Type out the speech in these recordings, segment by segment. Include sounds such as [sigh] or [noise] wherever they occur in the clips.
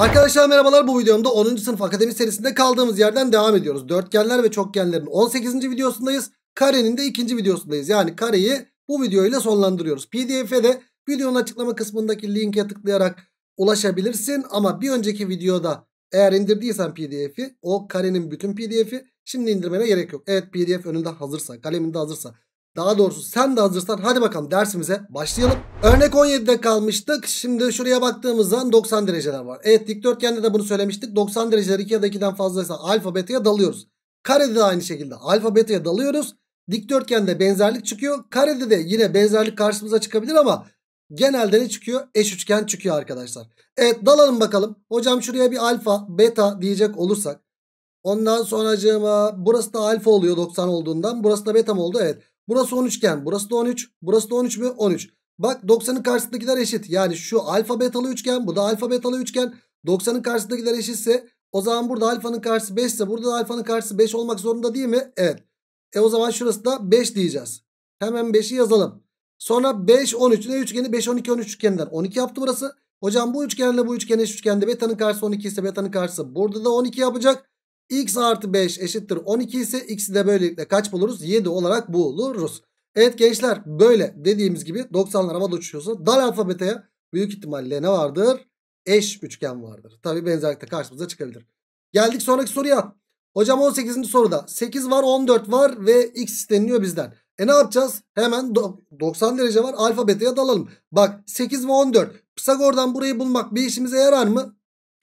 Arkadaşlar merhabalar bu videomda 10. sınıf akademi serisinde kaldığımız yerden devam ediyoruz. Dörtgenler ve çokgenlerin 18. videosundayız. Karenin de 2. videosundayız. Yani kareyi bu videoyla sonlandırıyoruz. PDF'e de videonun açıklama kısmındaki linke tıklayarak ulaşabilirsin. Ama bir önceki videoda eğer indirdiysen pdf'i o karenin bütün pdf'i şimdi indirmene gerek yok. Evet pdf önünde hazırsa kaleminde hazırsa daha doğrusu sen de hazırsan hadi bakalım dersimize başlayalım. Örnek 17'de kalmıştık. Şimdi şuraya baktığımızda 90 dereceler var. Evet dikdörtgende de bunu söylemiştik. 90 dereceler 2 ya da 2'den fazlaysa alfa beta'ya dalıyoruz. Karede de aynı şekilde alfa beta'ya dalıyoruz. Dikdörtgende benzerlik çıkıyor. Karede de yine benzerlik karşımıza çıkabilir ama genelde ne çıkıyor? Eş üçgen çıkıyor arkadaşlar. Evet dalalım bakalım. Hocam şuraya bir alfa beta diyecek olursak. Ondan sonracığıma burası da alfa oluyor 90 olduğundan. Burası da beta mı oldu? Evet. Burası 13 iken burası da 13. Burası da 13 mü? 13. Bak 90'ın karşısındakiler eşit. Yani şu alfa betalı üçgen bu da alfa betalı üçgen. 90'ın karşısındakiler eşitse o zaman burada alfanın karşısı 5 ise burada da alfanın karşısı 5 olmak zorunda değil mi? Evet. E o zaman şurası da 5 diyeceğiz. Hemen 5'i yazalım. Sonra 5 13 ne üçgeni 5 12 13 üçgeninden 12 yaptı burası. Hocam bu üçgenle bu üçgen eş üçgende beta'nın karşısı 12 ise beta'nın karşısı burada da 12 yapacak x artı 5 eşittir 12 ise x'i de böylelikle kaç buluruz? 7 olarak buluruz. Evet gençler böyle dediğimiz gibi 90'lar havada uçuşuyorsa dal alfabeteye büyük ihtimalle ne vardır? Eş üçgen vardır. Tabi benzerlikte karşımıza çıkabilir. Geldik sonraki soruya. Hocam 18. soruda 8 var 14 var ve x isteniliyor bizden. E ne yapacağız? Hemen 90 derece var alfabeteye dalalım. Bak 8 ve 14 Pisagor'dan burayı bulmak bir işimize yarar mı?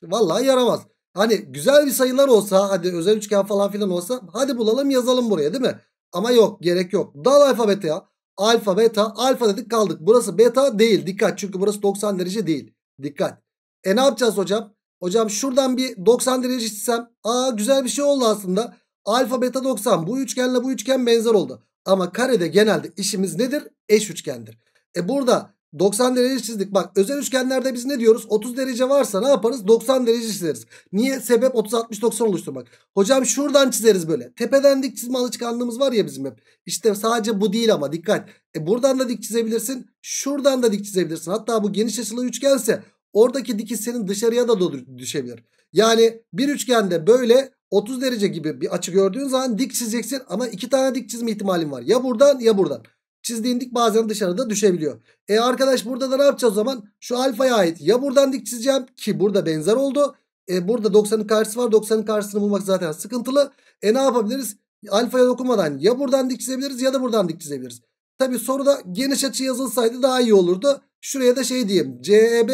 Vallahi yaramaz. Hani güzel bir sayılar olsa hadi özel üçgen falan filan olsa hadi bulalım yazalım buraya değil mi? Ama yok gerek yok. Dal alfabete ya. Alfa beta alfa dedik kaldık. Burası beta değil dikkat çünkü burası 90 derece değil. Dikkat. E ne yapacağız hocam? Hocam şuradan bir 90 derece çizsem. Aa güzel bir şey oldu aslında. Alfa beta 90 bu üçgenle bu üçgen benzer oldu. Ama karede genelde işimiz nedir? Eş üçgendir. E burada 90 derece çizdik. Bak özel üçgenlerde biz ne diyoruz? 30 derece varsa ne yaparız? 90 derece çizeriz. Niye? Sebep 30-60-90 oluşturmak. Hocam şuradan çizeriz böyle. Tepeden dik çizme alışkanlığımız var ya bizim hep. İşte sadece bu değil ama dikkat. E buradan da dik çizebilirsin. Şuradan da dik çizebilirsin. Hatta bu geniş açılı üçgense oradaki dikiz senin dışarıya da düşebilir. Yani bir üçgende böyle 30 derece gibi bir açı gördüğün zaman dik çizeceksin. Ama iki tane dik çizme ihtimalin var. Ya buradan ya buradan çizdiğin dik bazen dışarıda düşebiliyor. E arkadaş burada da ne yapacağız o zaman? Şu alfaya ait ya buradan dik çizeceğim ki burada benzer oldu. E burada 90'ın karşısı var. 90'ın karşısını bulmak zaten sıkıntılı. E ne yapabiliriz? Alfaya dokunmadan ya buradan dik çizebiliriz ya da buradan dik çizebiliriz. Tabi soruda geniş açı yazılsaydı daha iyi olurdu. Şuraya da şey diyeyim. CEB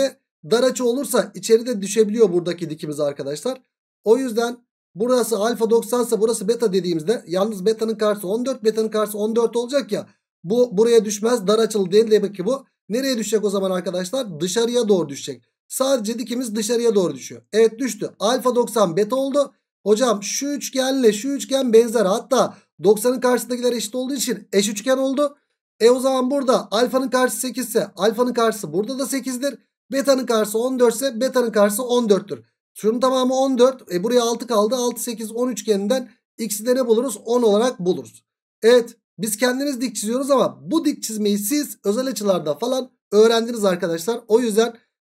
dar açı olursa içeride düşebiliyor buradaki dikimiz arkadaşlar. O yüzden burası alfa 90 ise burası beta dediğimizde yalnız betanın karşısı 14 betanın karşısı 14 olacak ya. Bu buraya düşmez dar açılı değil demek ki bu. Nereye düşecek o zaman arkadaşlar? Dışarıya doğru düşecek. Sadece dikimiz dışarıya doğru düşüyor. Evet düştü. Alfa 90 beta oldu. Hocam şu üçgenle şu üçgen benzer. Hatta 90'ın karşısındakiler eşit olduğu için eş üçgen oldu. E o zaman burada alfanın karşısı 8 ise alfanın karşısı burada da 8'dir. Beta'nın karşısı 14 ise beta'nın karşısı 14'tür. Şunun tamamı 14. E buraya 6 kaldı. 6, 8, 10 üçgeninden x'i de ne buluruz? 10 olarak buluruz. Evet biz kendimiz dik çiziyoruz ama bu dik çizmeyi siz özel açılarda falan öğrendiniz arkadaşlar. O yüzden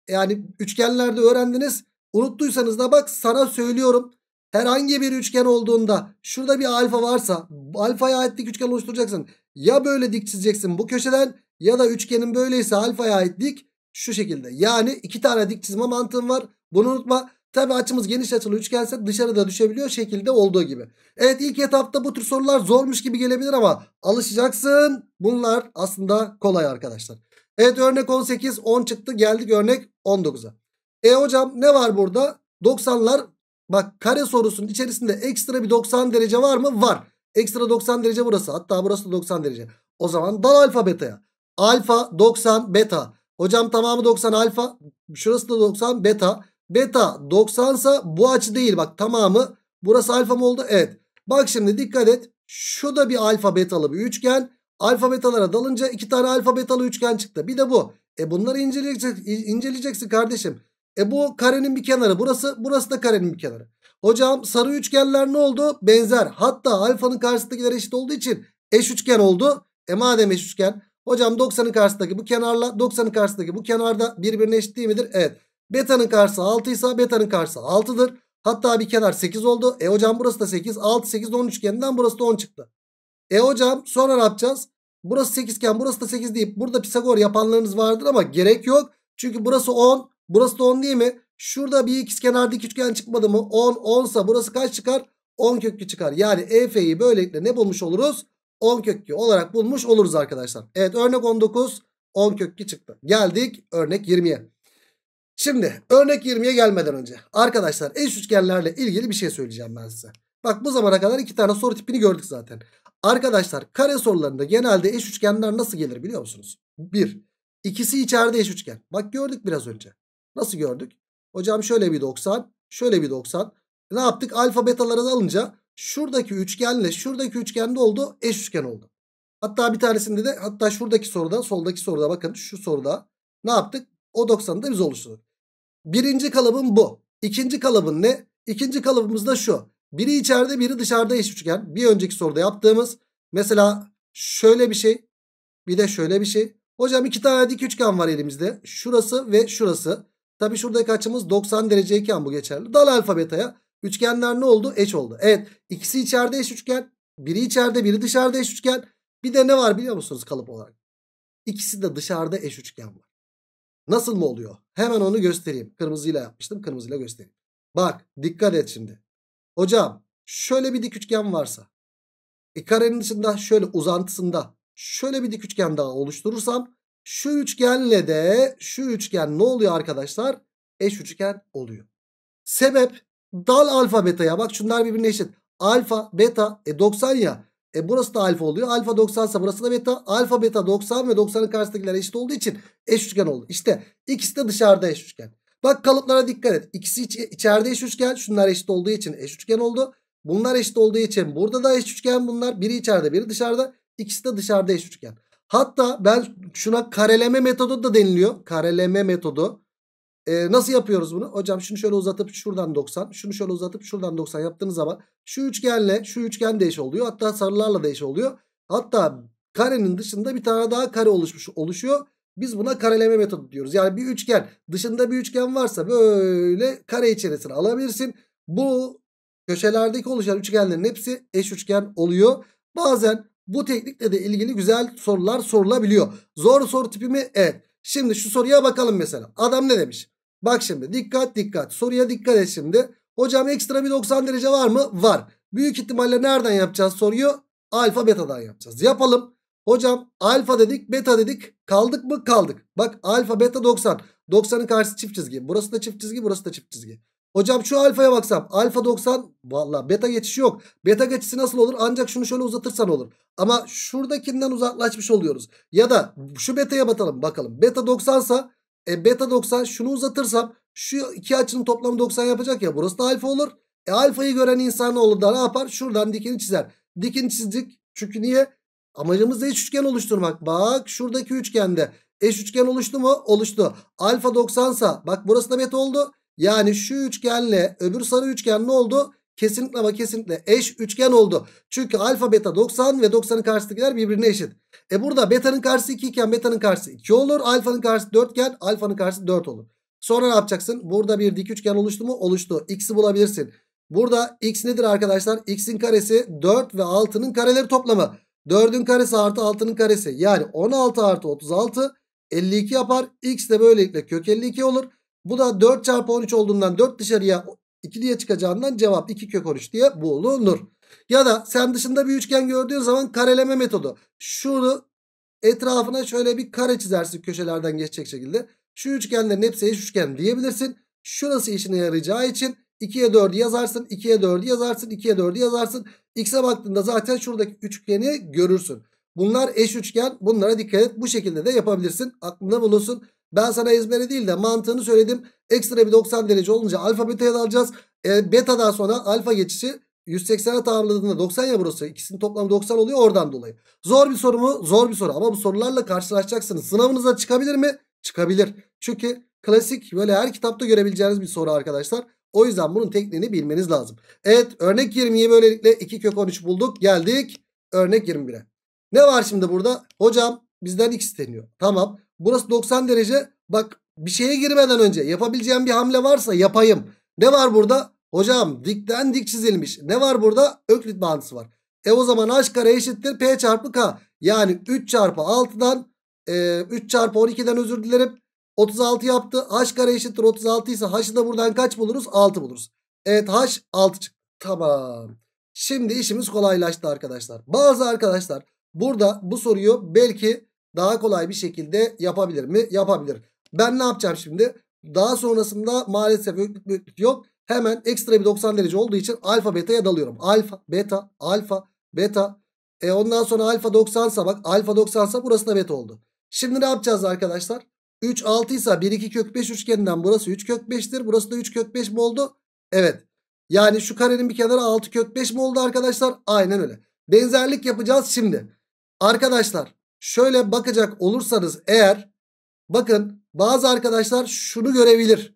yani üçgenlerde öğrendiniz. Unuttuysanız da bak sana söylüyorum. Herhangi bir üçgen olduğunda şurada bir alfa varsa alfaya ait dik üçgen oluşturacaksın. Ya böyle dik çizeceksin bu köşeden ya da üçgenin böyleyse alfaya ait dik şu şekilde. Yani iki tane dik çizme mantığım var. Bunu unutma. Tabi açımız geniş açılı üçgense dışarıda düşebiliyor şekilde olduğu gibi. Evet ilk etapta bu tür sorular zormuş gibi gelebilir ama alışacaksın. Bunlar aslında kolay arkadaşlar. Evet örnek 18 10 çıktı geldik örnek 19'a. E hocam ne var burada? 90'lar bak kare sorusunun içerisinde ekstra bir 90 derece var mı? Var. Ekstra 90 derece burası. Hatta burası da 90 derece. O zaman dal alfa beta'ya. Alfa 90 beta. Hocam tamamı 90 alfa. Şurası da 90 beta. Beta 90 sa bu açı değil bak tamamı. Burası alfa mı oldu? Evet. Bak şimdi dikkat et. Şu da bir alfa betalı bir üçgen. Alfa betalara dalınca iki tane alfa betalı üçgen çıktı. Bir de bu. E bunları inceleyeceksin, inceleyeceksin kardeşim. E bu karenin bir kenarı burası. Burası da karenin bir kenarı. Hocam sarı üçgenler ne oldu? Benzer. Hatta alfanın karşısındakiler eşit olduğu için eş üçgen oldu. E madem eş üçgen. Hocam 90'ın karşısındaki bu kenarla 90'ın karşısındaki bu kenarda birbirine eşit değil midir? Evet. Beta'nın karşısı 6 ise beta'nın karşısı 6'dır. Hatta bir kenar 8 oldu. E hocam burası da 8. 6 8 10 üçgeninden burası da 10 çıktı. E hocam sonra ne yapacağız? Burası 8 iken burası da 8 deyip burada Pisagor yapanlarınız vardır ama gerek yok. Çünkü burası 10. Burası da 10 değil mi? Şurada bir ikizkenarda dik üçgen çıkmadı mı? 10 10 sa burası kaç çıkar? 10 kökü çıkar. Yani EF'yi böylelikle ne bulmuş oluruz? 10 kökü olarak bulmuş oluruz arkadaşlar. Evet örnek 19 10 kökü çıktı. Geldik örnek 20'ye. Şimdi örnek 20'ye gelmeden önce arkadaşlar eş üçgenlerle ilgili bir şey söyleyeceğim ben size. Bak bu zamana kadar iki tane soru tipini gördük zaten. Arkadaşlar kare sorularında genelde eş üçgenler nasıl gelir biliyor musunuz? Bir, ikisi içeride eş üçgen. Bak gördük biraz önce. Nasıl gördük? Hocam şöyle bir 90, şöyle bir 90. Ne yaptık? Alfa betaları alınca şuradaki üçgenle şuradaki üçgende oldu eş üçgen oldu. Hatta bir tanesinde de hatta şuradaki soruda soldaki soruda bakın şu soruda ne yaptık? O 90'ı da biz oluşturduk. Birinci kalıbım bu. İkinci kalıbın ne? İkinci kalıbımız da şu. Biri içeride biri dışarıda eş üçgen. Bir önceki soruda yaptığımız. Mesela şöyle bir şey. Bir de şöyle bir şey. Hocam iki tane dik üçgen var elimizde. Şurası ve şurası. Tabi şurada kaçımız 90 dereceyken bu geçerli. Dal alfa beta'ya. Üçgenler ne oldu? Eş oldu. Evet ikisi içeride eş üçgen. Biri içeride biri dışarıda eş üçgen. Bir de ne var biliyor musunuz kalıp olarak? İkisi de dışarıda eş üçgen var. Nasıl mı oluyor? Hemen onu göstereyim. Kırmızıyla yapmıştım. Kırmızıyla göstereyim. Bak dikkat et şimdi. Hocam şöyle bir dik üçgen varsa. E karenin dışında şöyle uzantısında şöyle bir dik üçgen daha oluşturursam şu üçgenle de şu üçgen ne oluyor arkadaşlar? Eş üçgen oluyor. Sebep dal alfa beta'ya bak şunlar birbirine eşit. Alfa beta e 90 ya e burası da alfa oluyor. Alfa 90 ise burası da beta. Alfa beta 90 ve 90'ın karşısındakiler eşit olduğu için eş üçgen oldu. İşte ikisi de dışarıda eş üçgen. Bak kalıplara dikkat et. İkisi iç, içeride eş üçgen. Şunlar eşit olduğu için eş üçgen oldu. Bunlar eşit olduğu için burada da eş üçgen bunlar. Biri içeride biri dışarıda. İkisi de dışarıda eş üçgen. Hatta ben şuna kareleme metodu da deniliyor. Kareleme metodu. E, nasıl yapıyoruz bunu? Hocam şunu şöyle uzatıp şuradan 90. Şunu şöyle uzatıp şuradan 90 yaptığınız zaman şu üçgenle şu üçgen değiş oluyor. Hatta sarılarla değiş oluyor. Hatta karenin dışında bir tane daha kare oluşmuş oluşuyor. Biz buna kareleme metodu diyoruz. Yani bir üçgen dışında bir üçgen varsa böyle kare içerisine alabilirsin. Bu köşelerdeki oluşan üçgenlerin hepsi eş üçgen oluyor. Bazen bu teknikle de ilgili güzel sorular sorulabiliyor. Zor soru tipi mi? Evet. Şimdi şu soruya bakalım mesela. Adam ne demiş? Bak şimdi dikkat dikkat soruya dikkat et şimdi. Hocam ekstra bir 90 derece var mı? Var. Büyük ihtimalle nereden yapacağız soruyu? Alfa betadan yapacağız. Yapalım. Hocam alfa dedik beta dedik kaldık mı kaldık. Bak alfa beta 90. 90'ın karşısı çift çizgi. Burası da çift çizgi burası da çift çizgi. Hocam şu alfaya baksam alfa 90 valla beta geçişi yok. Beta geçişi nasıl olur ancak şunu şöyle uzatırsan olur. Ama şuradakinden uzaklaşmış oluyoruz. Ya da şu betaya batalım bakalım beta 90 sa e beta 90 şunu uzatırsam şu iki açının toplamı 90 yapacak ya burası da alfa olur. E alfayı gören insanoğlu da ne yapar? Şuradan dikeni çizer. Dikini çizdik. Çünkü niye? Amacımız da eş üçgen oluşturmak. Bak şuradaki üçgende eş üçgen oluştu mu? Oluştu. Alfa 90 sa bak burası da beta oldu. Yani şu üçgenle öbür sarı üçgen ne oldu? kesinlikle ama kesinlikle eş üçgen oldu. Çünkü alfa beta 90 ve 90'ın karşısındakiler birbirine eşit. E burada beta'nın karşısı 2 iken beta'nın karşısı 2 olur. Alfanın karşısı 4 iken alfanın karşısı 4 olur. Sonra ne yapacaksın? Burada bir dik üçgen oluştu mu? Oluştu. X'i bulabilirsin. Burada x nedir arkadaşlar? X'in karesi 4 ve 6'nın kareleri toplamı. 4'ün karesi artı 6'nın karesi. Yani 16 artı 36 52 yapar. X de böylelikle kök 52 olur. Bu da 4 çarpı 13 olduğundan 4 dışarıya 2 çıkacağından cevap 2 kök 13 diye bulunur. Ya da sen dışında bir üçgen gördüğün zaman kareleme metodu. Şunu etrafına şöyle bir kare çizersin köşelerden geçecek şekilde. Şu üçgenlerin hepsi eş üçgen diyebilirsin. Şurası işine yarayacağı için 2'ye 4'ü yazarsın, 2'ye 4'ü yazarsın, 2'ye 4'ü yazarsın. X'e baktığında zaten şuradaki üçgeni görürsün. Bunlar eş üçgen. Bunlara dikkat et. Bu şekilde de yapabilirsin. Aklında bulunsun. Ben sana ezbere değil de mantığını söyledim. Ekstra bir 90 derece olunca alfa beta'ya da alacağız. E, beta'dan sonra alfa geçişi 180'e tamamladığında 90 ya burası. İkisinin toplamı 90 oluyor oradan dolayı. Zor bir soru mu? Zor bir soru. Ama bu sorularla karşılaşacaksınız. Sınavınıza çıkabilir mi? Çıkabilir. Çünkü klasik böyle her kitapta görebileceğiniz bir soru arkadaşlar. O yüzden bunun tekniğini bilmeniz lazım. Evet örnek 20'yi böylelikle 2 kök 13 bulduk. Geldik örnek 21'e. Ne var şimdi burada? Hocam bizden x isteniyor. Tamam. Burası 90 derece. Bak bir şeye girmeden önce yapabileceğim bir hamle varsa yapayım. Ne var burada? Hocam dikten dik çizilmiş. Ne var burada? Öklit bağıntısı var. E o zaman h kare eşittir p çarpı k. Yani 3 çarpı 6'dan e, 3 çarpı 12'den özür dilerim. 36 yaptı. h kare eşittir 36 ise h'ı da buradan kaç buluruz? 6 buluruz. Evet h 6 çıktı. Tamam. Şimdi işimiz kolaylaştı arkadaşlar. Bazı arkadaşlar burada bu soruyu belki daha kolay bir şekilde yapabilir mi? Yapabilir. Ben ne yapacağım şimdi? Daha sonrasında maalesef öklüt büyüklük yok. Hemen ekstra bir 90 derece olduğu için alfa beta'ya dalıyorum. Alfa, beta, alfa, beta. E ondan sonra alfa 90 sa bak alfa 90 sa burası da beta oldu. Şimdi ne yapacağız arkadaşlar? 3 6 ise 1 2 kök 5 üçgeninden burası 3 kök 5'tir. Burası da 3 kök 5 mi oldu? Evet. Yani şu karenin bir kenarı 6 kök 5 mi oldu arkadaşlar? Aynen öyle. Benzerlik yapacağız şimdi. Arkadaşlar Şöyle bakacak olursanız eğer bakın bazı arkadaşlar şunu görebilir.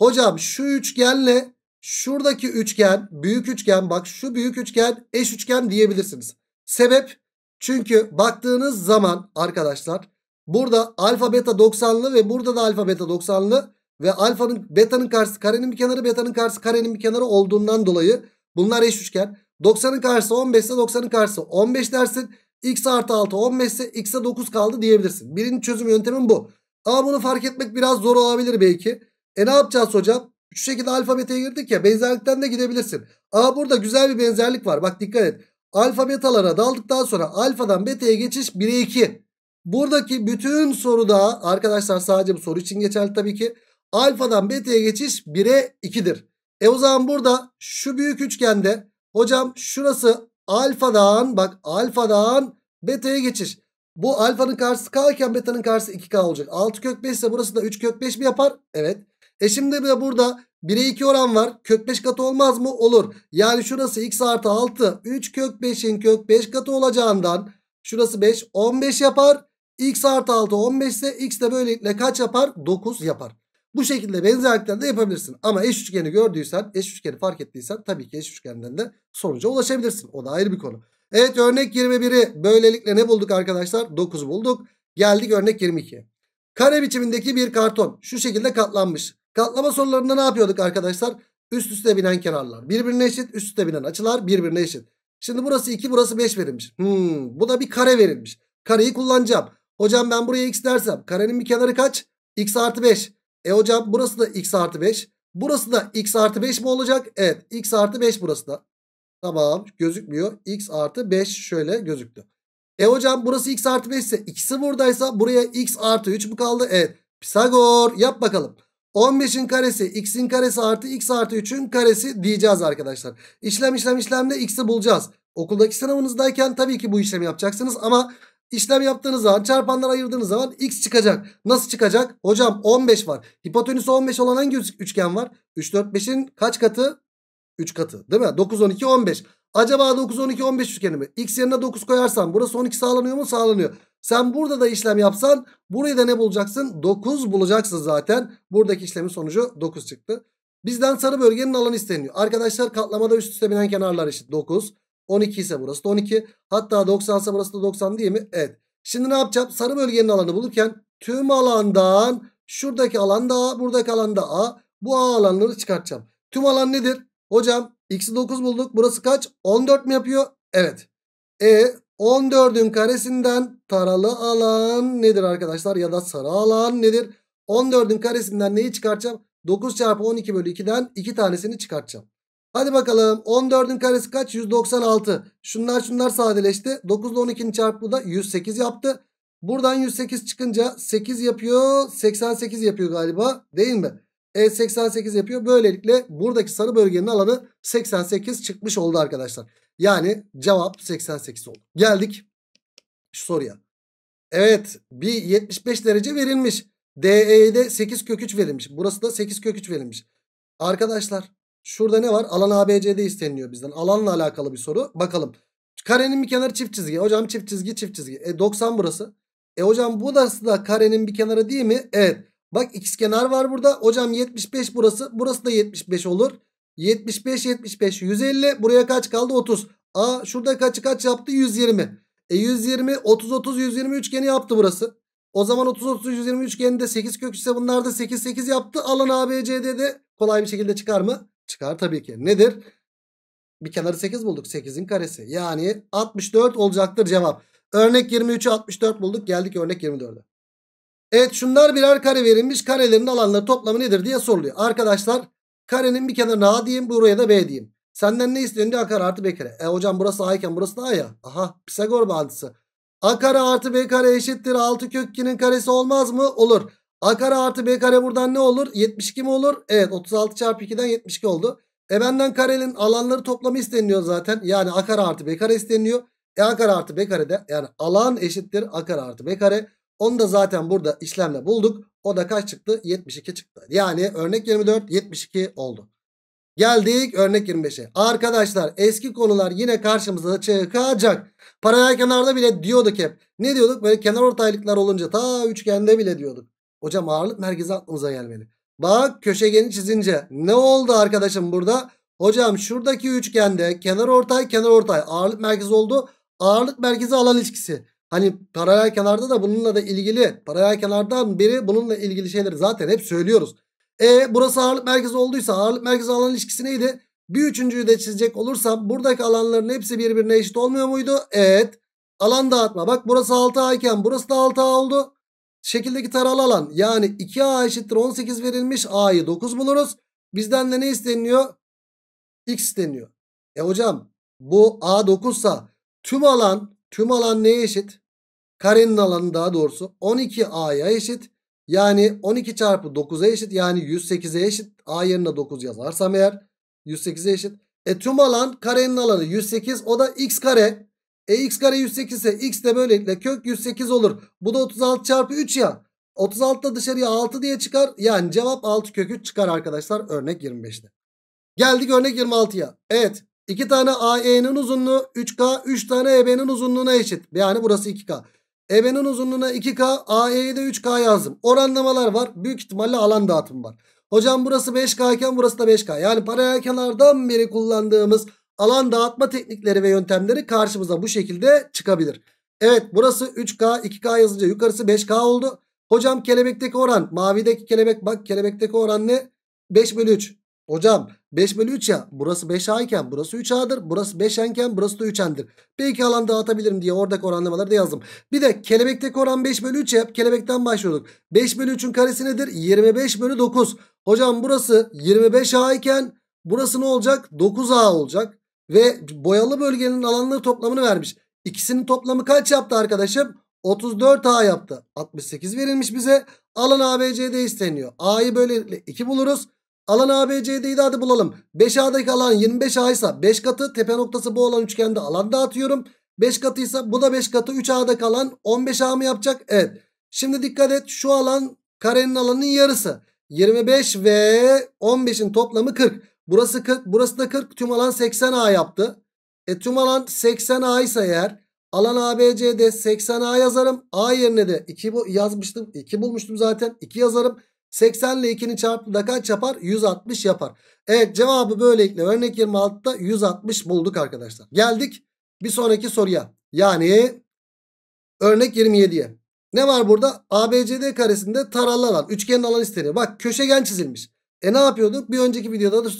Hocam şu üçgenle şuradaki üçgen büyük üçgen bak şu büyük üçgen eş üçgen diyebilirsiniz. Sebep çünkü baktığınız zaman arkadaşlar burada alfa beta 90'lı ve burada da alfa beta 90'lı ve alfanın betanın karşısı karenin bir kenarı betanın karşısı karenin bir kenarı olduğundan dolayı bunlar eş üçgen. 90'ın karşısı 15 ise 90'ın karşısı 15 dersin. X artı 6 15 ise X'e 9 kaldı diyebilirsin. Birinci çözüm yöntemin bu. Ama bunu fark etmek biraz zor olabilir belki. E ne yapacağız hocam? Şu şekilde alfabete girdik ya benzerlikten de gidebilirsin. Aa burada güzel bir benzerlik var. Bak dikkat et. Alfa betalara daldıktan sonra alfadan beta'ya geçiş 1'e 2. Buradaki bütün soruda arkadaşlar sadece bu soru için geçerli tabii ki. Alfadan beta'ya geçiş 1'e 2'dir. E o zaman burada şu büyük üçgende hocam şurası Alfadan bak alfadan beta'ya geçiş. Bu alfanın karşısı k iken betanın karşısı 2k olacak. 6 kök 5 ise burası da 3 kök 5 mi yapar? Evet. E şimdi de burada 1'e 2 oran var. Kök 5 katı olmaz mı? Olur. Yani şurası x artı 6. 3 kök 5'in kök 5 katı olacağından şurası 5 15 yapar. x artı 6 15 ise x de böylelikle kaç yapar? 9 yapar. Bu şekilde benzerlikten de yapabilirsin. Ama eş üçgeni gördüysen, eş üçgeni fark ettiysen tabii ki eş üçgenden de sonuca ulaşabilirsin. O da ayrı bir konu. Evet örnek 21'i böylelikle ne bulduk arkadaşlar? 9 bulduk. Geldik örnek 22. Kare biçimindeki bir karton şu şekilde katlanmış. Katlama sorularında ne yapıyorduk arkadaşlar? Üst üste binen kenarlar birbirine eşit. Üst üste binen açılar birbirine eşit. Şimdi burası 2 burası 5 verilmiş. Hmm, bu da bir kare verilmiş. Kareyi kullanacağım. Hocam ben buraya x dersem karenin bir kenarı kaç? x artı 5. E hocam burası da x artı 5. Burası da x artı 5 mi olacak? Evet x artı 5 burası da. Tamam gözükmüyor. x artı 5 şöyle gözüktü. E hocam burası x artı 5 ise ikisi buradaysa buraya x artı 3 mü kaldı? Evet. Pisagor yap bakalım. 15'in karesi x'in karesi artı x artı 3'ün karesi diyeceğiz arkadaşlar. İşlem işlem işlemle x'i bulacağız. Okuldaki sınavınızdayken tabii ki bu işlemi yapacaksınız ama İşlem yaptığınız zaman çarpanlar ayırdığınız zaman x çıkacak. Nasıl çıkacak? Hocam 15 var. Hipotenüsü 15 olan hangi üçgen var? 3, 4, 5'in kaç katı? 3 katı değil mi? 9, 12, 15. Acaba 9, 12, 15 üçgeni mi? X yerine 9 koyarsan burası 12 sağlanıyor mu? Sağlanıyor. Sen burada da işlem yapsan burayı da ne bulacaksın? 9 bulacaksın zaten. Buradaki işlemin sonucu 9 çıktı. Bizden sarı bölgenin alanı isteniyor. Arkadaşlar katlamada üst üste binen kenarlar eşit 9. 12 ise burası da 12. Hatta 90 ise burası da 90 değil mi? Evet. Şimdi ne yapacağım? Sarı bölgenin alanı bulurken tüm alandan şuradaki alanda A, buradaki alanda A. Bu A alanları çıkartacağım. Tüm alan nedir? Hocam x'i 9 bulduk. Burası kaç? 14 mi yapıyor? Evet. E 14'ün karesinden taralı alan nedir arkadaşlar? Ya da sarı alan nedir? 14'ün karesinden neyi çıkartacağım? 9 çarpı 12 bölü 2'den 2 tanesini çıkartacağım. Hadi bakalım 14'ün karesi kaç? 196. Şunlar şunlar sadeleşti. 9 ile 12'nin çarpımı da 108 yaptı. Buradan 108 çıkınca 8 yapıyor. 88 yapıyor galiba değil mi? E 88 yapıyor. Böylelikle buradaki sarı bölgenin alanı 88 çıkmış oldu arkadaşlar. Yani cevap 88 oldu. Geldik şu soruya. Evet bir 75 derece verilmiş. DE'de 8 kök 3 verilmiş. Burası da 8 kök 3 verilmiş. Arkadaşlar Şurada ne var? Alan ABC'de isteniliyor bizden. Alanla alakalı bir soru. Bakalım. Karenin bir kenarı çift çizgi. E hocam çift çizgi çift çizgi. E 90 burası. E hocam bu da karenin bir kenarı değil mi? Evet. Bak x kenar var burada. Hocam 75 burası. Burası da 75 olur. 75 75 150. Buraya kaç kaldı? 30. Aa şurada kaçı kaç yaptı? 120. E 120 30 30 120 üçgeni yaptı burası. O zaman 30 30 120 üçgeninde 8 kök ise bunlar da 8 8 yaptı. Alan ABCD de kolay bir şekilde çıkar mı? çıkar tabii ki. Nedir? Bir kenarı 8 bulduk. 8'in karesi. Yani 64 olacaktır cevap. Örnek 23'ü 64 bulduk. Geldik örnek 24'e. Evet şunlar birer kare verilmiş. Karelerin alanları toplamı nedir diye soruluyor. Arkadaşlar karenin bir kenarına A diyeyim. Buraya da B diyeyim. Senden ne isteniyor? A kare artı B kare. E hocam burası A iken burası da A ya. Aha Pisagor bağıntısı. A kare artı B kare eşittir 6 kök 2'nin karesi olmaz mı? Olur. A kare artı B kare buradan ne olur? 72 mi olur? Evet 36 çarpı 2'den 72 oldu. E benden karenin alanları toplamı isteniyor zaten. Yani A kare artı B kare isteniyor. E A kare artı B kare de yani alan eşittir A kare artı B kare. Onu da zaten burada işlemle bulduk. O da kaç çıktı? 72 çıktı. Yani örnek 24 72 oldu. Geldik örnek 25'e. Arkadaşlar eski konular yine karşımıza çıkacak. Paralel kenarda bile diyorduk hep. Ne diyorduk? Böyle kenar ortaylıklar olunca ta üçgende bile diyorduk. Hocam ağırlık merkezi aklımıza gelmedi. Bak köşegeni çizince ne oldu arkadaşım burada? Hocam şuradaki üçgende kenar ortay kenar ortay ağırlık merkezi oldu. Ağırlık merkezi alan ilişkisi. Hani paralel kenarda da bununla da ilgili paralel kenardan biri bununla ilgili şeyleri zaten hep söylüyoruz. E burası ağırlık merkezi olduysa ağırlık merkezi alan ilişkisi neydi? Bir üçüncüyü de çizecek olursam buradaki alanların hepsi birbirine eşit olmuyor muydu? Evet. Alan dağıtma. Bak burası 6A iken burası da 6A oldu. Şekildeki taralı alan yani 2A eşittir 18 verilmiş. A'yı 9 buluruz. Bizden de ne isteniyor? X isteniyor. E hocam bu A 9 sa tüm alan tüm alan neye eşit? Karenin alanı daha doğrusu 12A'ya eşit. Yani 12 çarpı 9'a eşit. Yani 108'e eşit. A yerine 9 yazarsam eğer 108'e eşit. E tüm alan karenin alanı 108 o da x kare. E x kare 108 ise x de böylelikle kök 108 olur. Bu da 36 çarpı 3 ya. 36'da dışarıya 6 diye çıkar. Yani cevap 6 kökü çıkar arkadaşlar örnek 25'te. Geldik örnek 26'ya. Evet 2 tane AE'nin uzunluğu 3K 3 tane EB'nin uzunluğuna eşit. Yani burası 2K. EB'nin uzunluğuna 2K AE'yi de 3K yazdım. Oranlamalar var. Büyük ihtimalle alan dağıtımı var. Hocam burası 5K iken burası da 5K. Yani paralel kenardan beri kullandığımız alan dağıtma teknikleri ve yöntemleri karşımıza bu şekilde çıkabilir. Evet burası 3K 2K yazınca yukarısı 5K oldu. Hocam kelebekteki oran mavideki kelebek bak kelebekteki oran ne? 5 bölü 3. Hocam 5 bölü 3 ya burası 5A iken burası 3A'dır. Burası 5N iken burası da 3N'dir. Belki alan dağıtabilirim diye oradaki oranlamaları da yazdım. Bir de kelebekteki oran 5 bölü 3 yap. Kelebekten başlıyorduk. 5 bölü 3'ün karesi nedir? 25 bölü 9. Hocam burası 25A iken burası ne olacak? 9A olacak ve boyalı bölgenin alanları toplamını vermiş. İkisinin toplamı kaç yaptı arkadaşım? 34A yaptı. 68 verilmiş bize. Alan ABCD isteniyor. A'yı böyle 2 buluruz. Alan ABCD'yi de hadi bulalım. 5A'daki alan 25A ise 5 katı. Tepe noktası bu olan üçgende alan dağıtıyorum. 5 katıysa bu da 5 katı. 3A'daki kalan, 15A mı yapacak? Evet. Şimdi dikkat et. Şu alan karenin alanının yarısı. 25 ve 15'in toplamı 40. Burası 40. Burası da 40. Tüm alan 80A yaptı. E tüm alan 80A ise eğer alan ABC'de 80A yazarım. A yerine de 2 bu, yazmıştım. 2 bulmuştum zaten. 2 yazarım. 80 ile 2'nin çarpımı da kaç yapar? 160 yapar. Evet cevabı böylelikle örnek 26'da 160 bulduk arkadaşlar. Geldik bir sonraki soruya. Yani örnek 27'ye. Ne var burada? ABCD karesinde taralı alan. Üçgenin alanı isteniyor. Bak köşegen çizilmiş. E ne yapıyorduk? Bir önceki videoda da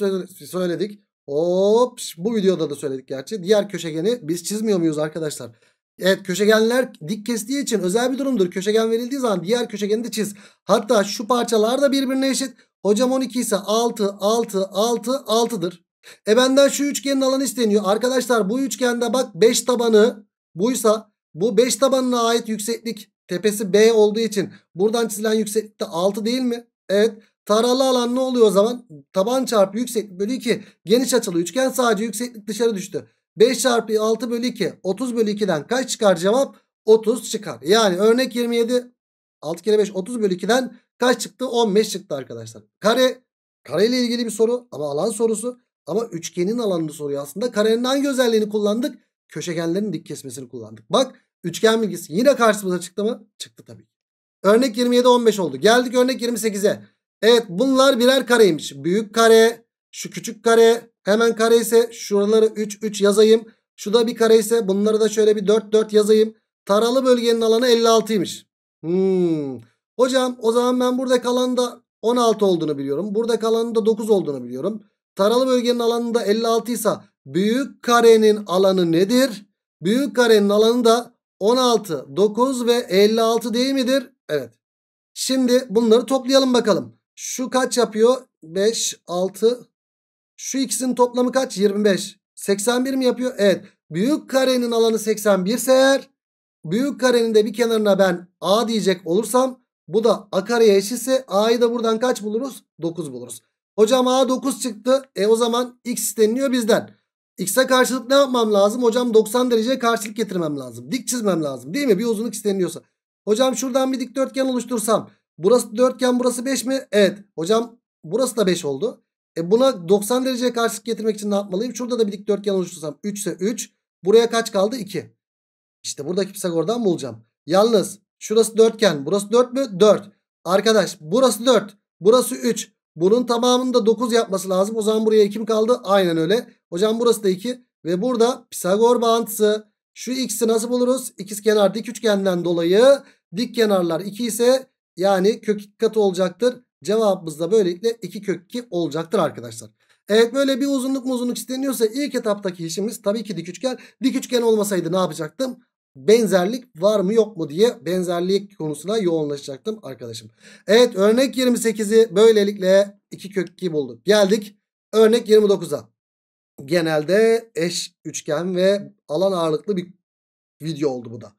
söyledik. Hop bu videoda da söyledik gerçi. Diğer köşegeni biz çizmiyor muyuz arkadaşlar? Evet köşegenler dik kestiği için özel bir durumdur. Köşegen verildiği zaman diğer köşegeni de çiz. Hatta şu parçalar da birbirine eşit. Hocam 12 ise 6, 6, 6, 6'dır. E benden şu üçgenin alanı isteniyor. Arkadaşlar bu üçgende bak 5 tabanı buysa bu 5 tabanına ait yükseklik tepesi B olduğu için buradan çizilen yükseklik de 6 değil mi? Evet. Taralı alan ne oluyor o zaman? Taban çarpı yükseklik bölü 2. Geniş açılı üçgen sadece yükseklik dışarı düştü. 5 çarpı 6 bölü 2. 30 bölü 2'den kaç çıkar cevap? 30 çıkar. Yani örnek 27. 6 kere 5 30 bölü 2'den kaç çıktı? 15 çıktı arkadaşlar. Kare. Kare ile ilgili bir soru ama alan sorusu. Ama üçgenin alanını soruyor aslında. Karenin hangi özelliğini kullandık? Köşegenlerin dik kesmesini kullandık. Bak üçgen bilgisi yine karşımıza çıktı mı? Çıktı tabii. Örnek 27 15 oldu. Geldik örnek 28'e. Evet bunlar birer kareymiş. Büyük kare, şu küçük kare. Hemen kare ise şuraları 3 3 yazayım. Şu da bir kare ise bunları da şöyle bir 4 4 yazayım. Taralı bölgenin alanı 56'ymış. Hmm. Hocam o zaman ben burada kalan da 16 olduğunu biliyorum. Burada kalanın da 9 olduğunu biliyorum. Taralı bölgenin alanında 56 ise büyük karenin alanı nedir? Büyük karenin alanı da 16, 9 ve 56 değil midir? Evet. Şimdi bunları toplayalım bakalım. Şu kaç yapıyor? 5, 6. Şu ikisinin toplamı kaç? 25. 81 mi yapıyor? Evet. Büyük karenin alanı 81 ise eğer büyük karenin de bir kenarına ben A diyecek olursam bu da A kareye eşitse A'yı da buradan kaç buluruz? 9 buluruz. Hocam A 9 çıktı. E o zaman X isteniliyor bizden. X'e karşılık ne yapmam lazım? Hocam 90 dereceye karşılık getirmem lazım. Dik çizmem lazım değil mi? Bir uzunluk isteniliyorsa. Hocam şuradan bir dikdörtgen oluştursam. Burası dörtgen burası 5 mi? Evet. Hocam burası da 5 oldu. E buna 90 dereceye karşılık getirmek için ne yapmalıyım? Şurada da bir dikdörtgen oluştursam 3 ise 3. Buraya kaç kaldı? 2. İşte buradaki Pisagor'dan bulacağım. Yalnız şurası dörtgen. Burası 4 mü? 4. Arkadaş burası 4. Burası 3. Bunun tamamında 9 yapması lazım. O zaman buraya 2 mi kaldı? Aynen öyle. Hocam burası da 2. Ve burada Pisagor bağıntısı. Şu x'i nasıl buluruz? İkiz dik üçgenden dolayı dik kenarlar 2 ise yani kök 2 katı olacaktır. Cevabımız da böylelikle 2 kök 2 olacaktır arkadaşlar. Evet böyle bir uzunluk uzunluk isteniyorsa ilk etaptaki işimiz tabii ki dik üçgen. Dik üçgen olmasaydı ne yapacaktım? Benzerlik var mı yok mu diye benzerlik konusuna yoğunlaşacaktım arkadaşım. Evet örnek 28'i böylelikle 2 kök 2 bulduk. Geldik örnek 29'a. Genelde eş üçgen ve alan ağırlıklı bir video oldu bu da.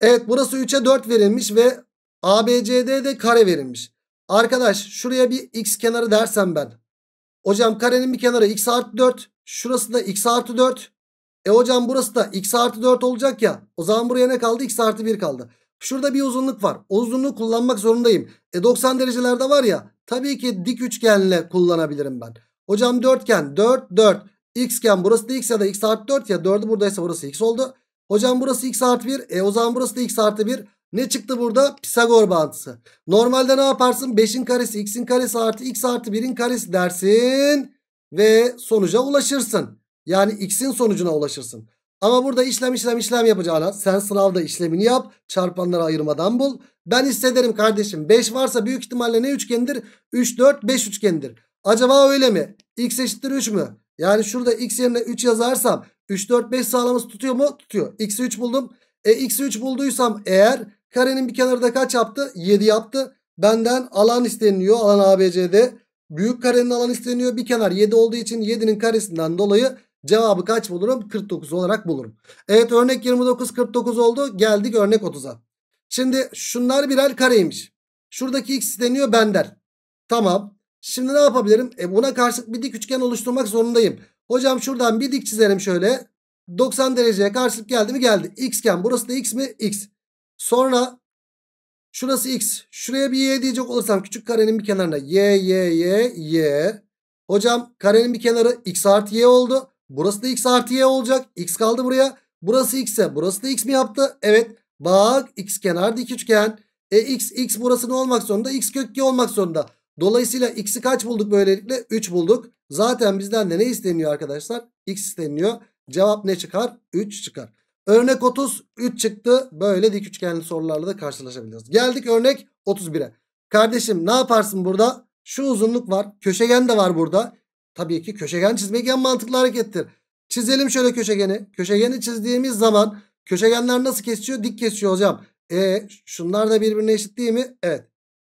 Evet burası 3'e 4 verilmiş ve ABCD de kare verilmiş. Arkadaş şuraya bir x kenarı dersem ben. Hocam karenin bir kenarı x artı 4. Şurası da x artı 4. E hocam burası da x artı 4 olacak ya. O zaman buraya ne kaldı? x artı 1 kaldı. Şurada bir uzunluk var. O uzunluğu kullanmak zorundayım. E 90 derecelerde var ya. Tabii ki dik üçgenle kullanabilirim ben. Hocam dörtgen 4 4. Xken burası da x ya da x artı 4 ya. 4'ü buradaysa burası x oldu. Hocam burası x artı 1. E o zaman burası da x artı 1. Ne çıktı burada? Pisagor bağıntısı. Normalde ne yaparsın? 5'in karesi x'in karesi artı x artı 1'in karesi dersin. Ve sonuca ulaşırsın. Yani x'in sonucuna ulaşırsın. Ama burada işlem işlem işlem yapacağına sen sınavda işlemini yap. Çarpanları ayırmadan bul. Ben hissederim kardeşim. 5 varsa büyük ihtimalle ne üçgendir? 3, 4, 5 üçgendir. Acaba öyle mi? X eşittir 3 mü? Yani şurada x yerine 3 yazarsam 3, 4, 5 sağlaması tutuyor mu? Tutuyor. X'i 3 buldum. E x'i 3 bulduysam eğer Karenin bir kenarı da kaç yaptı? 7 yaptı. Benden alan isteniliyor, Alan ABC'de. Büyük karenin alan isteniyor. Bir kenar 7 olduğu için 7'nin karesinden dolayı cevabı kaç bulurum? 49 olarak bulurum. Evet örnek 29 49 oldu. Geldik örnek 30'a. Şimdi şunlar birer kareymiş. Şuradaki x isteniyor bender. Tamam. Şimdi ne yapabilirim? E buna karşılık bir dik üçgen oluşturmak zorundayım. Hocam şuradan bir dik çizerim şöyle. 90 dereceye karşılık geldi mi? Geldi. X Xken burası da x mi? X. Sonra şurası x. Şuraya bir y diyecek olursam küçük karenin bir kenarına y y y y. Hocam karenin bir kenarı x artı y oldu. Burası da x artı y olacak. X kaldı buraya. Burası x'e. Burası da x mi yaptı? Evet. Bak x kenar dik üçgen. E x x burası ne olmak zorunda? X kök 2 olmak zorunda. Dolayısıyla x'i kaç bulduk böylelikle? 3 bulduk. Zaten bizden de ne isteniyor arkadaşlar? X isteniyor. Cevap ne çıkar? 3 çıkar. Örnek 30 3 çıktı. Böyle dik üçgenli sorularla da karşılaşabiliriz. Geldik örnek 31'e. Kardeşim ne yaparsın burada? Şu uzunluk var. Köşegen de var burada. Tabii ki köşegen çizmek en mantıklı harekettir. Çizelim şöyle köşegeni. Köşegeni çizdiğimiz zaman köşegenler nasıl kesiyor Dik kesiyor hocam. E, şunlar da birbirine eşit değil mi? Evet.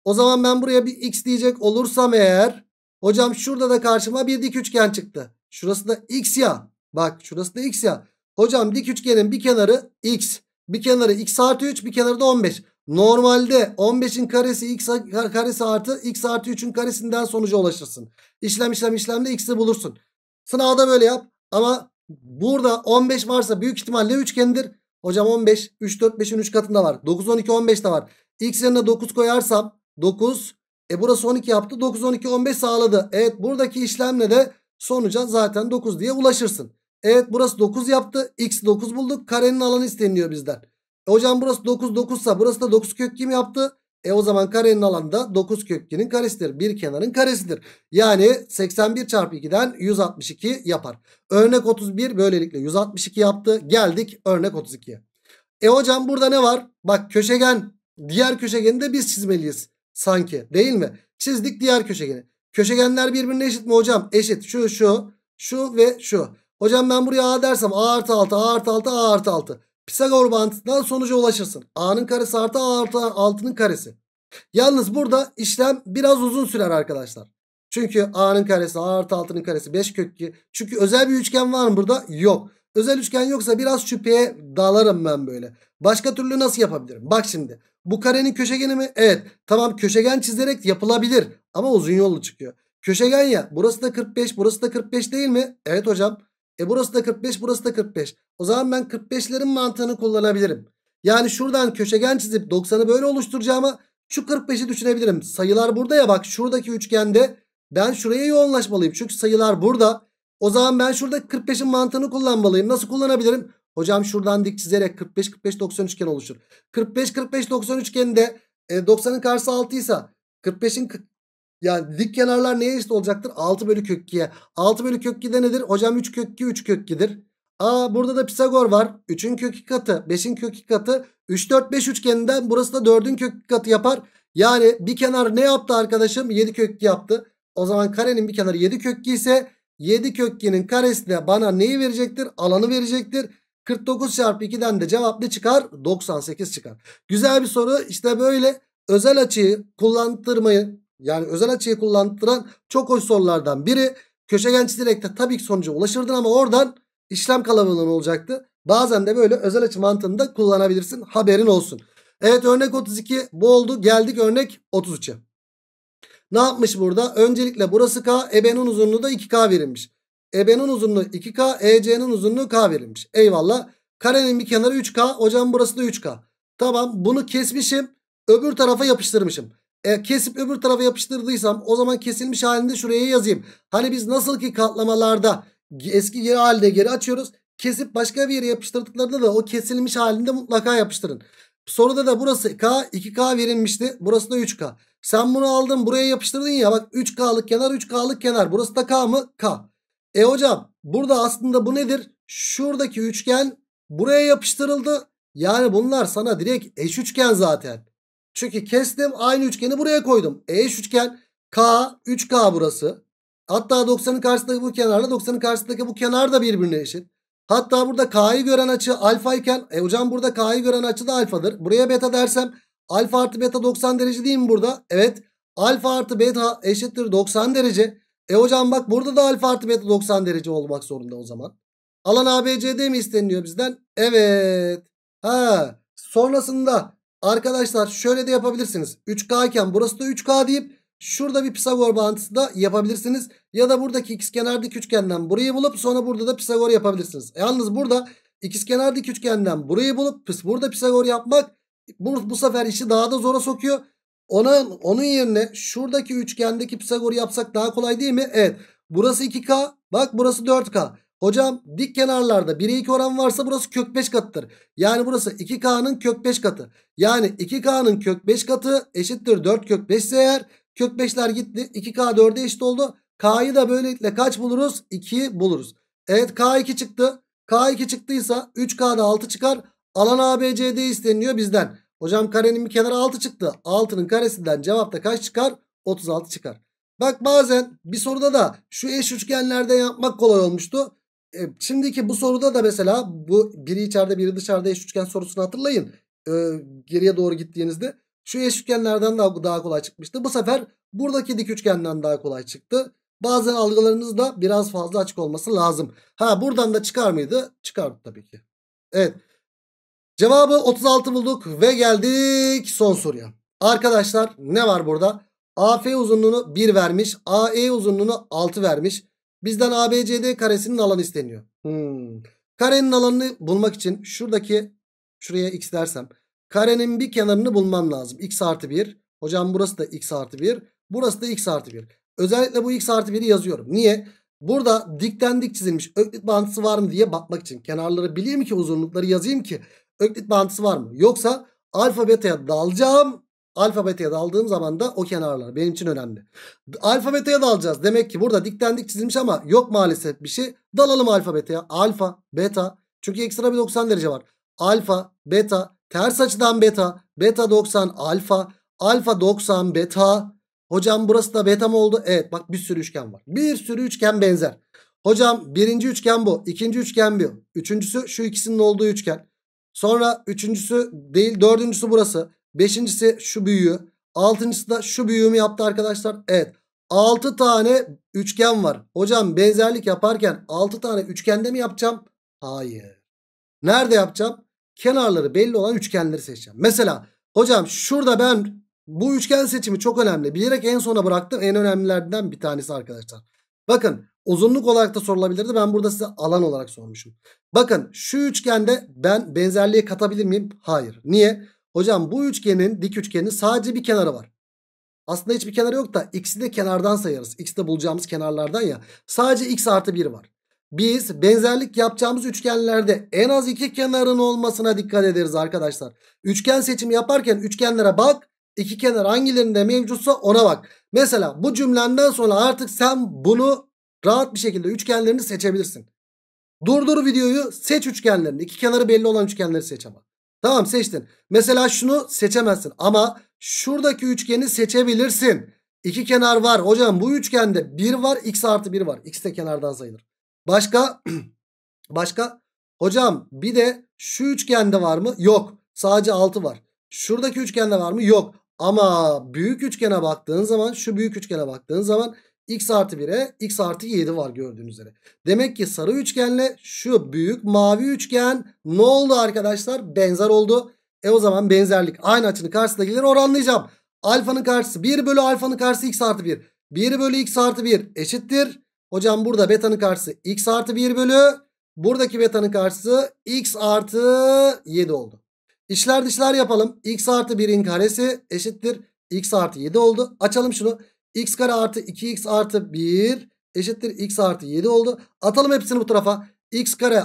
O zaman ben buraya bir x diyecek olursam eğer. Hocam şurada da karşıma bir dik üçgen çıktı. Şurası da x ya. Bak şurası da x ya. Hocam dik üçgenin bir kenarı x. Bir kenarı x artı 3 bir kenarı da 15. Normalde 15'in karesi x karesi artı x artı 3'ün karesinden sonuca ulaşırsın. İşlem işlem işlemde x'i bulursun. Sınavda böyle yap ama burada 15 varsa büyük ihtimalle üçgendir. Hocam 15 3 4 5'in 3 katında var. 9 12 15 de var. X yerine 9 koyarsam 9 e burası 12 yaptı. 9 12 15 sağladı. Evet buradaki işlemle de sonuca zaten 9 diye ulaşırsın. Evet burası 9 yaptı. X 9 bulduk. Karenin alanı isteniyor bizden. E hocam burası 9 9 sa burası da 9 kök kim yaptı? E o zaman karenin alanı da 9 kökkinin karesidir. Bir kenarın karesidir. Yani 81 çarpı 2'den 162 yapar. Örnek 31 böylelikle 162 yaptı. Geldik örnek 32'ye. E hocam burada ne var? Bak köşegen diğer köşegeni de biz çizmeliyiz. Sanki değil mi? Çizdik diğer köşegeni. Köşegenler birbirine eşit mi hocam? Eşit. Şu şu şu ve şu. Hocam ben buraya a dersem a artı 6 a artı 6 a artı 6. Pisagor bağıntısından sonuca ulaşırsın. a'nın karesi artı a artı 6'nın karesi. Yalnız burada işlem biraz uzun sürer arkadaşlar. Çünkü a'nın karesi a artı 6'nın karesi 5 kök 2. Çünkü özel bir üçgen var mı burada? Yok. Özel üçgen yoksa biraz şüpheye dalarım ben böyle. Başka türlü nasıl yapabilirim? Bak şimdi. Bu karenin köşegeni mi? Evet. Tamam köşegen çizerek yapılabilir. Ama uzun yolu çıkıyor. Köşegen ya. Burası da 45 burası da 45 değil mi? Evet hocam. E burası da 45 burası da 45. O zaman ben 45'lerin mantığını kullanabilirim. Yani şuradan köşegen çizip 90'ı böyle oluşturacağıma şu 45'i düşünebilirim. Sayılar burada ya bak şuradaki üçgende ben şuraya yoğunlaşmalıyım. Çünkü sayılar burada. O zaman ben şurada 45'in mantığını kullanmalıyım. Nasıl kullanabilirim? Hocam şuradan dik çizerek 45 45 90 üçgen oluşur. 45 45 90 üçgeninde e, 90'ın karşısı 6 ise 45'in yani dik kenarlar neye eşit olacaktır? 6 bölü kök 2'ye. 6 bölü kök 2 de nedir? Hocam 3 kök 2 3 kök 2'dir. Aa burada da Pisagor var. 3'ün kök 2 katı 5'in kök 2 katı 3 4 5 üçgeninden burası da 4'ün kök 2 katı yapar. Yani bir kenar ne yaptı arkadaşım? 7 kök 2 yaptı. O zaman karenin bir kenarı 7 kök 2 ise 7 kök 2'nin karesine bana neyi verecektir? Alanı verecektir. 49 çarpı 2'den de cevap ne çıkar? 98 çıkar. Güzel bir soru. İşte böyle özel açıyı kullandırmayı yani özel açıyı kullandıran çok hoş sorulardan biri. Köşegen çizilerek de tabii ki sonuca ulaşırdın ama oradan işlem kalabalığın olacaktı. Bazen de böyle özel açı mantığını da kullanabilirsin. Haberin olsun. Evet örnek 32 bu oldu. Geldik örnek 33'e. Ne yapmış burada? Öncelikle burası K. Ebenin uzunluğu da 2K verilmiş. Ebenin uzunluğu 2K. EC'nin uzunluğu K verilmiş. Eyvallah. Karenin bir kenarı 3K. Hocam burası da 3K. Tamam bunu kesmişim. Öbür tarafa yapıştırmışım e, kesip öbür tarafa yapıştırdıysam o zaman kesilmiş halinde şuraya yazayım. Hani biz nasıl ki katlamalarda eski geri halde geri açıyoruz. Kesip başka bir yere yapıştırdıklarında da o kesilmiş halinde mutlaka yapıştırın. Soruda da burası K 2K verilmişti. Burası da 3K. Sen bunu aldın buraya yapıştırdın ya bak 3K'lık kenar 3K'lık kenar. Burası da K mı? K. E hocam burada aslında bu nedir? Şuradaki üçgen buraya yapıştırıldı. Yani bunlar sana direkt eş üçgen zaten. Çünkü kestim aynı üçgeni buraya koydum. E eş üçgen K 3K burası. Hatta 90'ın karşısındaki bu kenarla 90'ın karşısındaki bu kenar da birbirine eşit. Hatta burada K'yı gören açı alfa iken e hocam burada K'yı gören açı da alfadır. Buraya beta dersem alfa artı beta 90 derece değil mi burada? Evet. Alfa artı beta eşittir 90 derece. E hocam bak burada da alfa artı beta 90 derece olmak zorunda o zaman. Alan ABCD mi isteniliyor bizden? Evet. Ha. Sonrasında Arkadaşlar şöyle de yapabilirsiniz. 3K iken burası da 3K deyip şurada bir Pisagor bağıntısı da yapabilirsiniz. Ya da buradaki ikizkenar dik üçgenden burayı bulup sonra burada da Pisagor yapabilirsiniz. E yalnız burada ikizkenar dik üçgenden burayı bulup burada Pisagor yapmak bu, bu sefer işi daha da zora sokuyor. Ona, onun yerine şuradaki üçgendeki Pisagor yapsak daha kolay değil mi? Evet. Burası 2K. Bak burası 4K. Hocam dik kenarlarda 1'e 2 oran varsa burası kök 5 katıdır. Yani burası 2K'nın kök 5 katı. Yani 2K'nın kök 5 katı eşittir 4 kök 5 ise eğer kök 5'ler gitti 2K 4'e eşit oldu. K'yı da böylelikle kaç buluruz? 2 buluruz. Evet K2 çıktı. K2 çıktıysa 3K'da 6 çıkar. Alan ABCD isteniyor bizden. Hocam karenin bir kenarı 6 çıktı. 6'nın karesinden cevapta kaç çıkar? 36 çıkar. Bak bazen bir soruda da şu eş üçgenlerde yapmak kolay olmuştu. E, şimdiki bu soruda da mesela bu biri içeride biri dışarıda eş üçgen sorusunu hatırlayın. E, geriye doğru gittiğinizde şu eşitgenlerden daha, daha kolay çıkmıştı. Bu sefer buradaki dik üçgenden daha kolay çıktı. Bazı algılarınız da biraz fazla açık olması lazım. Ha buradan da çıkar mıydı? Çıkardı tabii ki. Evet. Cevabı 36 bulduk ve geldik son soruya. Arkadaşlar ne var burada? AF uzunluğunu 1 vermiş. AE uzunluğunu 6 vermiş. Bizden ABCD karesinin alanı isteniyor. Hmm. Karenin alanını bulmak için şuradaki şuraya x dersem karenin bir kenarını bulmam lazım. x artı 1. Hocam burası da x artı 1. Burası da x artı 1. Özellikle bu x artı 1'i yazıyorum. Niye? Burada dikten dik çizilmiş öklit bağıntısı var mı diye bakmak için. Kenarları bileyim ki uzunlukları yazayım ki öklit bağıntısı var mı? Yoksa alfa beta'ya dalacağım Alfabeteye daldığım zaman da o kenarlar benim için önemli. Alfabeteye dalacağız Demek ki burada diktendik çizilmiş ama yok maalesef bir şey. Dalalım alfa Alfa, beta. Çünkü ekstra bir 90 derece var. Alfa, beta. Ters açıdan beta. Beta 90, alfa. Alfa 90, beta. Hocam burası da beta mı oldu? Evet bak bir sürü üçgen var. Bir sürü üçgen benzer. Hocam birinci üçgen bu. ikinci üçgen bu. Üçüncüsü şu ikisinin olduğu üçgen. Sonra üçüncüsü değil dördüncüsü burası. Beşincisi şu büyüğü. Altıncısı da şu büyüğümü yaptı arkadaşlar. Evet. 6 tane üçgen var. Hocam benzerlik yaparken 6 tane üçgende mi yapacağım? Hayır. Nerede yapacağım? Kenarları belli olan üçgenleri seçeceğim. Mesela hocam şurada ben bu üçgen seçimi çok önemli. Bilerek en sona bıraktım. En önemlilerden bir tanesi arkadaşlar. Bakın uzunluk olarak da sorulabilirdi. Ben burada size alan olarak sormuşum. Bakın şu üçgende ben benzerliğe katabilir miyim? Hayır. Niye? Hocam bu üçgenin dik üçgenin sadece bir kenarı var. Aslında hiçbir kenarı yok da x'i de kenardan sayarız. X de bulacağımız kenarlardan ya. Sadece x artı 1 var. Biz benzerlik yapacağımız üçgenlerde en az iki kenarın olmasına dikkat ederiz arkadaşlar. Üçgen seçimi yaparken üçgenlere bak. İki kenar hangilerinde mevcutsa ona bak. Mesela bu cümlenden sonra artık sen bunu rahat bir şekilde üçgenlerini seçebilirsin. Durdur videoyu seç üçgenlerini. İki kenarı belli olan üçgenleri seç ama. Tamam seçtin. Mesela şunu seçemezsin ama şuradaki üçgeni seçebilirsin. İki kenar var. Hocam bu üçgende 1 var. X artı 1 var. X de kenardan sayılır. Başka? [clears throat] Başka? Hocam bir de şu üçgende var mı? Yok. Sadece 6 var. Şuradaki üçgende var mı? Yok. Ama büyük üçgene baktığın zaman şu büyük üçgene baktığın zaman x artı 1'e x artı 7 var gördüğünüz üzere. Demek ki sarı üçgenle şu büyük mavi üçgen ne oldu arkadaşlar? Benzer oldu. E o zaman benzerlik aynı açının karşısındakileri oranlayacağım. Alfanın karşısı 1 bölü alfanın karşısı x artı 1. 1 bölü x artı 1 eşittir. Hocam burada betanın karşısı x artı 1 bölü. Buradaki betanın karşısı x artı 7 oldu. İşler dışlar yapalım. x artı 1'in karesi eşittir. x artı 7 oldu. Açalım şunu x kare artı 2x artı 1 eşittir x artı 7 oldu. Atalım hepsini bu tarafa. x kare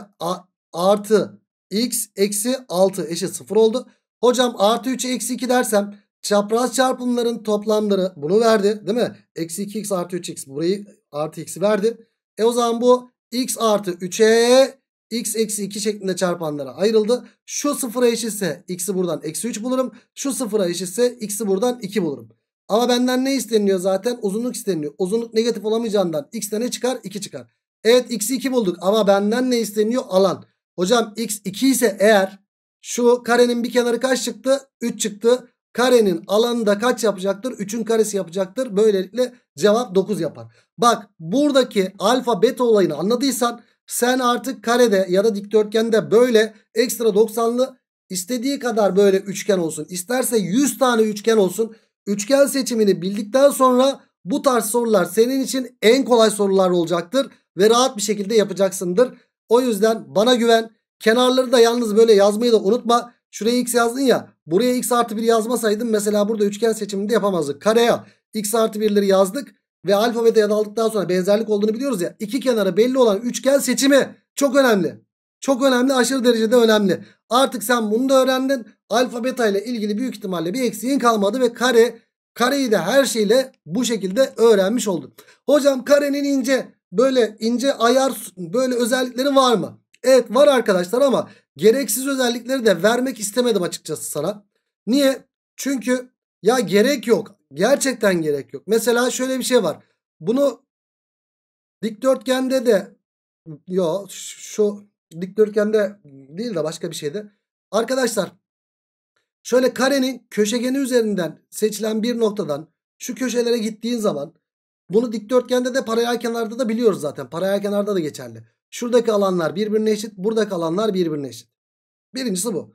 artı x eksi 6 eşit 0 oldu. Hocam artı 3'e eksi 2 dersem çapraz çarpımların toplamları bunu verdi değil mi? Eksi 2x artı 3x burayı artı x'i verdi. E o zaman bu x artı 3'e x eksi 2 şeklinde çarpanlara ayrıldı. Şu sıfıra eşitse x'i buradan eksi 3 bulurum. Şu sıfıra eşitse x'i buradan 2 bulurum. Ama benden ne isteniyor zaten? Uzunluk isteniyor. Uzunluk negatif olamayacağından x ne çıkar? 2 çıkar. Evet x'i 2 bulduk ama benden ne isteniyor? Alan. Hocam x 2 ise eğer şu karenin bir kenarı kaç çıktı? 3 çıktı. Karenin alanı da kaç yapacaktır? 3'ün karesi yapacaktır. Böylelikle cevap 9 yapar. Bak buradaki alfa beta olayını anladıysan sen artık karede ya da dikdörtgende böyle ekstra 90'lı istediği kadar böyle üçgen olsun. isterse 100 tane üçgen olsun. Üçgen seçimini bildikten sonra bu tarz sorular senin için en kolay sorular olacaktır. Ve rahat bir şekilde yapacaksındır. O yüzden bana güven. Kenarları da yalnız böyle yazmayı da unutma. Şuraya x yazdın ya. Buraya x artı 1 yazmasaydım mesela burada üçgen seçiminde yapamazdık. Kareye x artı 1'leri yazdık. Ve alfa alfabete aldıktan sonra benzerlik olduğunu biliyoruz ya. İki kenara belli olan üçgen seçimi çok önemli. Çok önemli aşırı derecede önemli. Artık sen bunu da öğrendin. Alfa beta ile ilgili büyük ihtimalle bir eksiğin kalmadı ve kare kareyi de her şeyle bu şekilde öğrenmiş oldun. Hocam karenin ince böyle ince ayar böyle özellikleri var mı? Evet var arkadaşlar ama gereksiz özellikleri de vermek istemedim açıkçası sana. Niye? Çünkü ya gerek yok. Gerçekten gerek yok. Mesela şöyle bir şey var. Bunu dikdörtgende de yo şu dikdörtgende değil de başka bir şeyde. Arkadaşlar şöyle karenin köşegeni üzerinden seçilen bir noktadan şu köşelere gittiğin zaman bunu dikdörtgende de paralel kenarda da biliyoruz zaten. Paralel kenarda da geçerli. Şuradaki alanlar birbirine eşit. Buradaki alanlar birbirine eşit. Birincisi bu.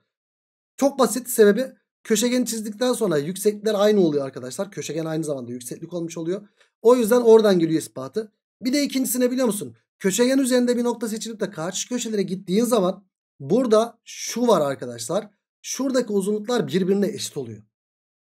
Çok basit sebebi köşegeni çizdikten sonra yükseklikler aynı oluyor arkadaşlar. Köşegen aynı zamanda yükseklik olmuş oluyor. O yüzden oradan geliyor ispatı. Bir de ikincisine biliyor musun? Köşegen üzerinde bir nokta seçilip de karşı köşelere gittiğin zaman burada şu var arkadaşlar. Şuradaki uzunluklar birbirine eşit oluyor.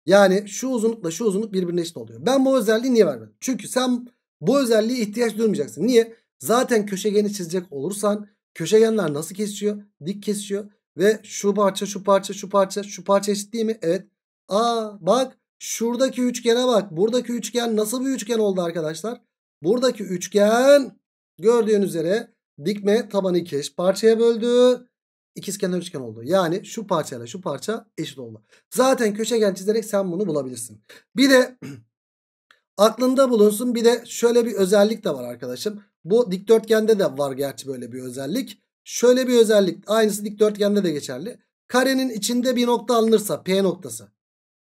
Yani şu uzunlukla şu uzunluk birbirine eşit oluyor. Ben bu özelliği niye vermedim? Çünkü sen bu özelliğe ihtiyaç duymayacaksın. Niye? Zaten köşegeni çizecek olursan köşegenler nasıl kesiyor? Dik kesiyor. Ve şu parça şu parça şu parça şu parça eşit değil mi? Evet. Aa bak şuradaki üçgene bak. Buradaki üçgen nasıl bir üçgen oldu arkadaşlar? Buradaki üçgen Gördüğün üzere dikme tabanı iki eş parçaya böldü. İkizkenar üçgen oldu. Yani şu parçayla şu parça eşit oldu. Zaten köşegen çizerek sen bunu bulabilirsin. Bir de [clears throat] aklında bulunsun bir de şöyle bir özellik de var arkadaşım. Bu dikdörtgende de var gerçi böyle bir özellik. Şöyle bir özellik aynısı dikdörtgende de geçerli. Karenin içinde bir nokta alınırsa P noktası.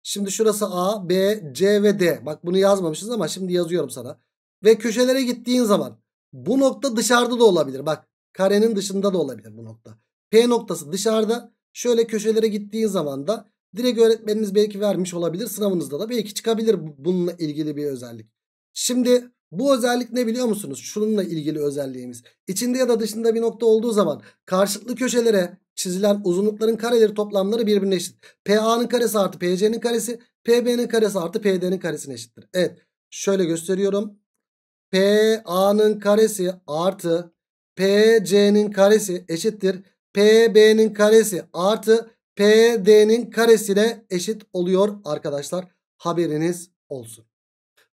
Şimdi şurası A, B, C ve D. Bak bunu yazmamışız ama şimdi yazıyorum sana. Ve köşelere gittiğin zaman bu nokta dışarıda da olabilir. Bak karenin dışında da olabilir bu nokta. P noktası dışarıda. Şöyle köşelere gittiğin zaman da direkt öğretmeniniz belki vermiş olabilir. Sınavınızda da belki çıkabilir bununla ilgili bir özellik. Şimdi bu özellik ne biliyor musunuz? Şununla ilgili özelliğimiz. İçinde ya da dışında bir nokta olduğu zaman karşılıklı köşelere çizilen uzunlukların kareleri toplamları birbirine eşit. PA'nın karesi artı PC'nin karesi, PB'nin karesi artı PD'nin karesine eşittir. Evet şöyle gösteriyorum. PA'nın karesi artı PC'nin karesi eşittir. PB'nin karesi artı PD'nin karesine eşit oluyor arkadaşlar. Haberiniz olsun.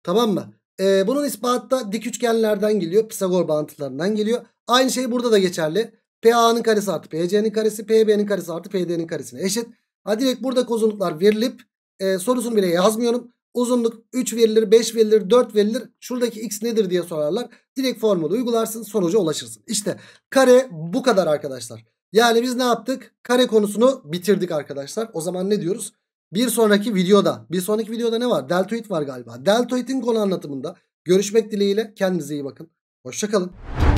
Tamam mı? Ee, bunun da dik üçgenlerden geliyor. Pisagor bağıntılarından geliyor. Aynı şey burada da geçerli. PA'nın karesi artı PC'nin karesi PB'nin karesi artı PD'nin karesine eşit. Ha, direkt burada kozunluklar verilip e, sorusunu bile yazmıyorum. Uzunluk 3 verilir, 5 verilir, 4 verilir. Şuradaki x nedir diye sorarlar. Direkt formülü uygularsın sonuca ulaşırsın. İşte kare bu kadar arkadaşlar. Yani biz ne yaptık? Kare konusunu bitirdik arkadaşlar. O zaman ne diyoruz? Bir sonraki videoda, bir sonraki videoda ne var? Deltoid var galiba. Deltoid'in konu anlatımında görüşmek dileğiyle. Kendinize iyi bakın. Hoşçakalın.